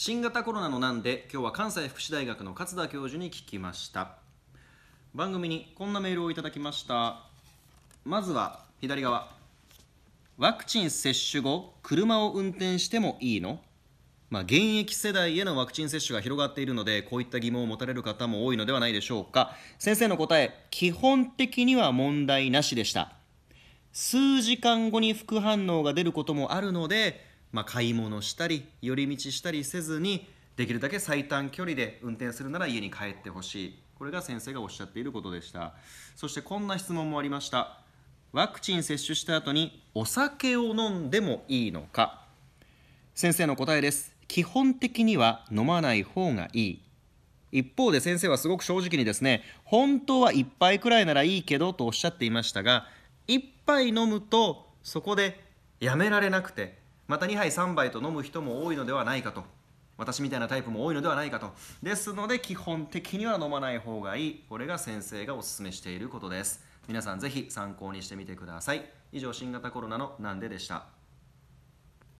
新型コロナの難で今日は関西福祉大学の勝田教授に聞きました番組にこんなメールをいただきましたまずは左側ワクチン接種後車を運転してもいいのまあ、現役世代へのワクチン接種が広がっているのでこういった疑問を持たれる方も多いのではないでしょうか先生の答え基本的には問題なしでした数時間後に副反応が出ることもあるのでまあ、買い物したり寄り道したりせずにできるだけ最短距離で運転するなら家に帰ってほしいこれが先生がおっしゃっていることでしたそしてこんな質問もありましたワクチン接種した後にお酒を飲んでもいいのか先生の答えです基本的には飲まない方がいい一方で先生はすごく正直にですね本当は1杯くらいならいいけどとおっしゃっていましたが1杯飲むとそこでやめられなくてまた2杯3杯と飲む人も多いのではないかと私みたいなタイプも多いのではないかとですので基本的には飲まない方がいいこれが先生がおすすめしていることです皆さんぜひ参考にしてみてください以上新型コロナのなんででした